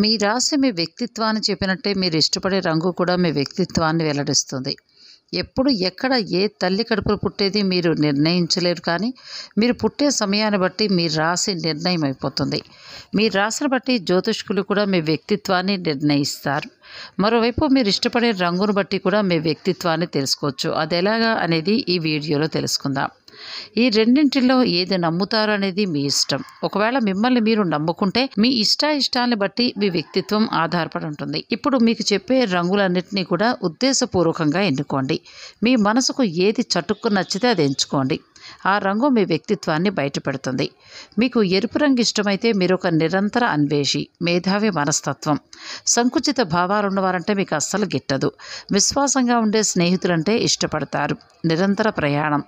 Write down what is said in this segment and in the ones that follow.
మీ రాశి మీ వ్యక్తిత్వాన్ని చెప్పినట్టే మీరు ఇష్టపడే రంగు కూడా మీ వ్యక్తిత్వాన్ని వెల్లడిస్తుంది ఎప్పుడు ఎక్కడ ఏ తల్లి కడుపులు పుట్టేది మీరు నిర్ణయించలేరు కానీ మీరు పుట్టే సమయాన్ని బట్టి మీ రాశి నిర్ణయం అయిపోతుంది మీ రాశిని బట్టి జ్యోతిష్కులు కూడా మీ వ్యక్తిత్వాన్ని నిర్ణయిస్తారు మరోవైపు మీరు ఇష్టపడే రంగును బట్టి కూడా మీ వ్యక్తిత్వాన్ని తెలుసుకోవచ్చు అది ఎలాగా అనేది ఈ వీడియోలో తెలుసుకుందాం ఈ రెండింటిలో ఏది నమ్ముతారు అనేది మీ ఇష్టం ఒకవేళ మిమ్మల్ని మీరు నమ్ముకుంటే మీ ఇష్ట ఇష్టాన్ని బట్టి మీ వ్యక్తిత్వం ఆధారపడి ఉంటుంది ఇప్పుడు మీకు చెప్పే రంగులన్నింటినీ కూడా ఉద్దేశపూర్వకంగా ఎన్నుకోండి మీ మనసుకు ఏది చటుక్కు నచ్చితే అది ఎంచుకోండి ఆ రంగు మీ వ్యక్తిత్వాన్ని బయటపెడుతుంది మీకు ఎరుపు రంగు ఇష్టమైతే మీరు ఒక నిరంతర అన్వేషి మేధావి మనస్తత్వం సంకుచిత భావాలు ఉన్నవారంటే మీకు అస్సలు గిట్టదు విశ్వాసంగా ఉండే స్నేహితులంటే ఇష్టపడతారు నిరంతర ప్రయాణం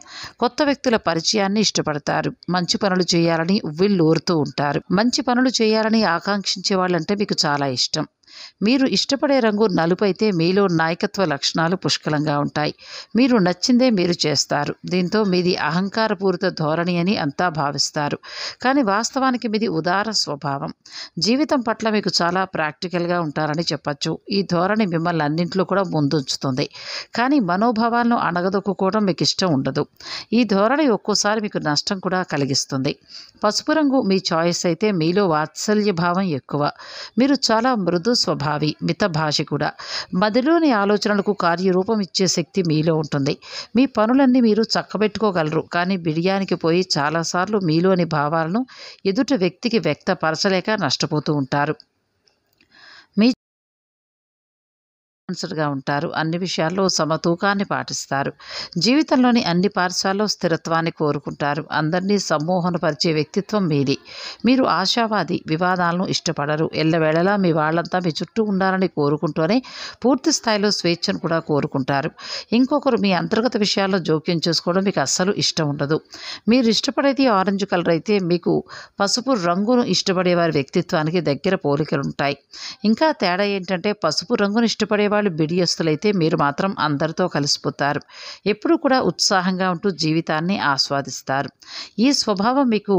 కొత్త వ్యక్తుల పరిచయాన్ని ఇష్టపడతారు మంచి పనులు చేయాలని ఉవ్విళ్ళు ఊరుతూ ఉంటారు మంచి పనులు చేయాలని ఆకాంక్షించే వాళ్ళంటే మీకు చాలా ఇష్టం మీరు ఇష్టపడే రంగు నలుపు అయితే మీలో నాయకత్వ లక్షణాలు పుష్కలంగా ఉంటాయి మీరు నచ్చిందే మీరు చేస్తారు దీంతో మీది అహంకారపూరిత ధోరణి అని అంతా భావిస్తారు కానీ వాస్తవానికి మీది ఉదార స్వభావం జీవితం పట్ల మీకు చాలా ప్రాక్టికల్గా ఉంటారని చెప్పచ్చు ఈ ధోరణి మిమ్మల్ని అన్నింట్లో కూడా ముందుంచుతుంది కానీ మనోభావాలను అణగదొక్కుకోవడం మీకు ఇష్టం ఉండదు ఈ ధోరణి ఒక్కోసారి మీకు నష్టం కూడా కలిగిస్తుంది పసుపు రంగు మీ చాయిస్ అయితే మీలో వాత్సల్య భావం ఎక్కువ మీరు చాలా మృదు స్వభావి మితభాషి కూడా మదిలోని ఆలోచనలకు కార్యరూపం ఇచ్చే శక్తి మీలో ఉంటుంది మీ పనులన్నీ మీరు చక్కబెట్టుకోగలరు కానీ బిడియానికి పోయి చాలాసార్లు మీలోని భావాలను ఎదుటి వ్యక్తికి వ్యక్తపరచలేక నష్టపోతూ ఉంటారు మనసుడుగా ఉంటారు అన్ని విషయాల్లో సమతూకాన్ని పాటిస్తారు జీవితంలోని అన్ని పార్శ్వాల్లో స్థిరత్వాన్ని కోరుకుంటారు అందరినీ పరిచే వ్యక్తిత్వం మీది మీరు ఆశావాది వివాదాలను ఇష్టపడరు ఎల్లవేళలా మీ వాళ్ళంతా మీ చుట్టూ ఉండాలని కోరుకుంటూనే పూర్తి స్థాయిలో స్వేచ్ఛను కూడా కోరుకుంటారు ఇంకొకరు మీ అంతర్గత విషయాల్లో జోక్యం చేసుకోవడం మీకు అస్సలు ఇష్టం ఉండదు మీరు ఇష్టపడేది ఆరెంజ్ కలర్ అయితే మీకు పసుపు రంగును ఇష్టపడే వారి వ్యక్తిత్వానికి దగ్గర పోలికలు ఉంటాయి ఇంకా తేడా ఏంటంటే పసుపు రంగును ఇష్టపడే వాళ్ళు బిడియస్తులైతే మీరు మాత్రం అందరితో కలిసిపోతారు ఎప్పుడూ కూడా ఉత్సాహంగా ఉంటూ జీవితాన్ని ఆస్వాదిస్తారు ఈ స్వభావం మీకు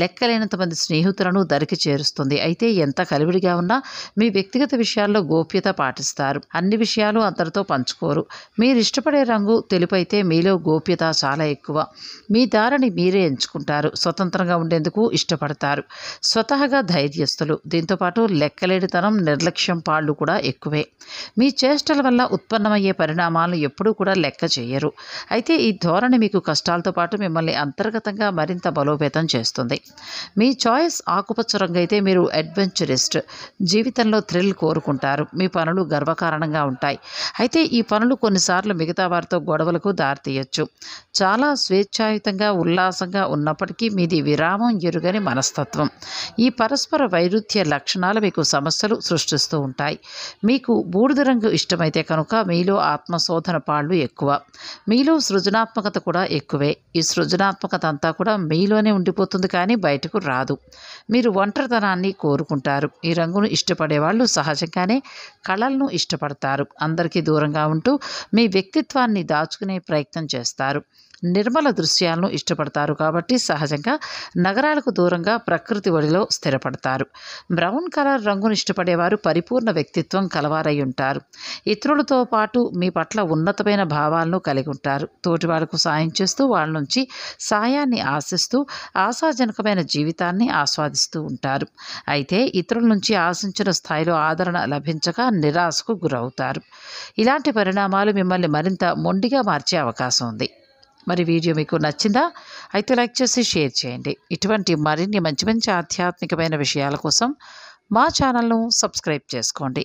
లెక్కలేనంత మంది స్నేహితులను దరికి చేరుస్తుంది అయితే ఎంత కలివిడిగా ఉన్నా మీ వ్యక్తిగత విషయాల్లో గోప్యత పాటిస్తారు అన్ని విషయాలు అందరితో పంచుకోరు మీరు ఇష్టపడే రంగు తెలుపు అయితే మీలో గోప్యత చాలా ఎక్కువ మీ దారిని మీరే ఎంచుకుంటారు స్వతంత్రంగా ఉండేందుకు ఇష్టపడతారు స్వతహగా ధైర్యస్తులు దీంతోపాటు లెక్కలేనితనం నిర్లక్ష్యం పాళ్ళు కూడా ఎక్కువే మీ చేష్టల వల్ల ఉత్పన్నమయ్యే పరిణామాలను ఎప్పుడూ కూడా లెక్క చేయరు అయితే ఈ ధోరణి మీకు కష్టాలతో పాటు మిమ్మల్ని అంతర్గతంగా మరింత బలోపేతం చేస్తుంది వస్తుంది మీ చాయిస్ ఆకుపచ్చ రంగు అయితే మీరు అడ్వెంచరిస్ట్ జీవితంలో థ్రిల్ కోరుకుంటారు మీ పనులు గర్వకారణంగా ఉంటాయి అయితే ఈ పనులు కొన్నిసార్లు మిగతా వారితో గొడవలకు దారితీయచ్చు చాలా స్వేచ్ఛాయుతంగా ఉల్లాసంగా ఉన్నప్పటికీ మీది విరామం ఎరుగని మనస్తత్వం ఈ పరస్పర వైరుధ్య లక్షణాలు మీకు సమస్యలు సృష్టిస్తూ ఉంటాయి మీకు బూడిద రంగు ఇష్టమైతే కనుక మీలో ఆత్మశోధన పాళ్ళు ఎక్కువ మీలో సృజనాత్మకత కూడా ఎక్కువే ఈ సృజనాత్మకత అంతా కూడా మీలోనే ఉండిపోతుంది కానీ బయటకు రాదు మీరు ఒంటరితనాన్ని కోరుకుంటారు ఈ రంగును ఇష్టపడే వాళ్ళు సహజంగానే కళలను ఇష్టపడతారు అందరికీ దూరంగా ఉంటూ మీ వ్యక్తిత్వాన్ని దాచుకునే ప్రయత్నం చేస్తారు నిర్మల దృశ్యాలను ఇష్టపడతారు కాబట్టి సహజంగా నగరాలకు దూరంగా ప్రకృతి ఒడిలో స్థిరపడతారు బ్రౌన్ కలర్ రంగును ఇష్టపడేవారు పరిపూర్ణ వ్యక్తిత్వం కలవారై ఉంటారు ఇతరులతో పాటు మీ పట్ల ఉన్నతమైన భావాలను కలిగి ఉంటారు తోటి వాళ్ళకు సాయం చేస్తూ వాళ్ళ నుంచి సాయాన్ని ఆశిస్తూ ఆశాజనకమైన జీవితాన్ని ఆస్వాదిస్తూ ఉంటారు అయితే ఇతరుల నుంచి ఆశించిన స్థాయిలో ఆదరణ లభించక నిరాశకు గురవుతారు ఇలాంటి పరిణామాలు మిమ్మల్ని మరింత మొండిగా మార్చే అవకాశం ఉంది మరి వీడియో మీకు నచ్చిందా అయితే లైక్ చేసి షేర్ చేయండి ఇటువంటి మరిన్ని మంచి మంచి ఆధ్యాత్మికమైన విషయాల కోసం మా ఛానల్ను సబ్స్క్రైబ్ చేసుకోండి